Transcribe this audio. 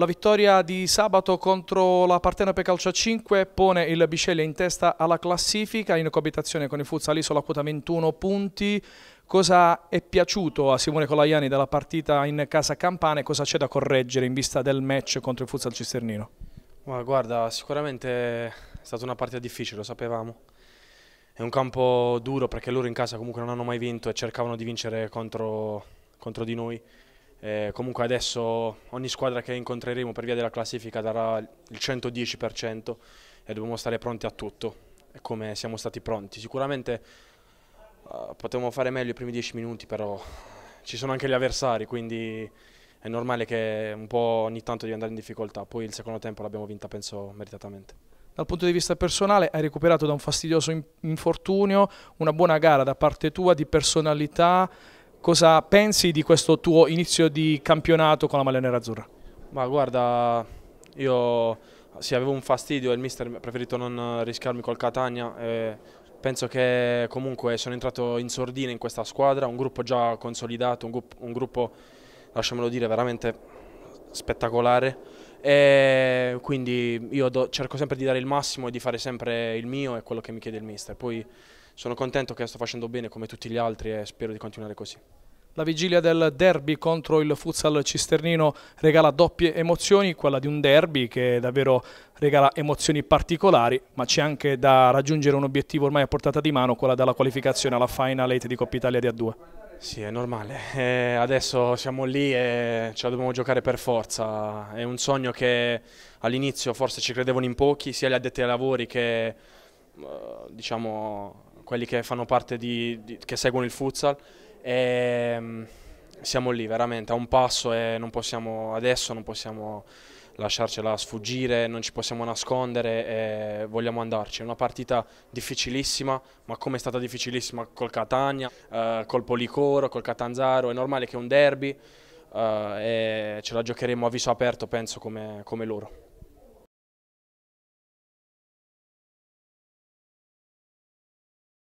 La vittoria di sabato contro la Partenope Calcia 5 pone il Bisceglie in testa alla classifica in coabitazione con il Futsal Isola quota 21 punti. Cosa è piaciuto a Simone Colaiani dalla partita in casa Campana e cosa c'è da correggere in vista del match contro il Futsal Cisternino? Ma guarda, sicuramente è stata una partita difficile, lo sapevamo. È un campo duro perché loro in casa comunque non hanno mai vinto e cercavano di vincere contro, contro di noi eh, comunque adesso ogni squadra che incontreremo per via della classifica darà il 110% e dobbiamo stare pronti a tutto, come siamo stati pronti. Sicuramente uh, eh, potevamo fare meglio i primi 10 minuti, però ci sono anche gli avversari, quindi è normale che un po' ogni tanto devi andare in difficoltà. Poi il secondo tempo l'abbiamo vinta, penso, meritatamente. Dal punto di vista personale hai recuperato da un fastidioso infortunio una buona gara da parte tua di personalità Cosa pensi di questo tuo inizio di campionato con la maglia nerazzurra? Ma guarda, io sì, avevo un fastidio e il mister mi ha preferito non rischiarmi col Catania. E penso che comunque sono entrato in sordina in questa squadra, un gruppo già consolidato, un gruppo, un gruppo lasciamelo dire, veramente spettacolare. E quindi io do, cerco sempre di dare il massimo e di fare sempre il mio e quello che mi chiede il mister. Poi sono contento che sto facendo bene come tutti gli altri e spero di continuare così. La vigilia del derby contro il futsal cisternino regala doppie emozioni, quella di un derby che davvero regala emozioni particolari, ma c'è anche da raggiungere un obiettivo ormai a portata di mano, quella della qualificazione alla Final 8 di Coppa Italia di A2. Sì, è normale. Eh, adesso siamo lì e ce la dobbiamo giocare per forza. È un sogno che all'inizio forse ci credevano in pochi, sia gli addetti ai lavori che eh, diciamo, quelli che fanno parte di, di che seguono il futsal e ehm, siamo lì veramente a un passo e non possiamo adesso non possiamo lasciarcela sfuggire, non ci possiamo nascondere e vogliamo andarci. È una partita difficilissima, ma come è stata difficilissima col Catania, eh, col Policoro, col Catanzaro, è normale che è un derby eh, e ce la giocheremo a viso aperto penso come, come loro.